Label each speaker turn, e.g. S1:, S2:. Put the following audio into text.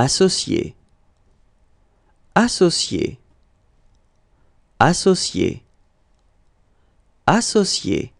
S1: associé, associé, associé, associé.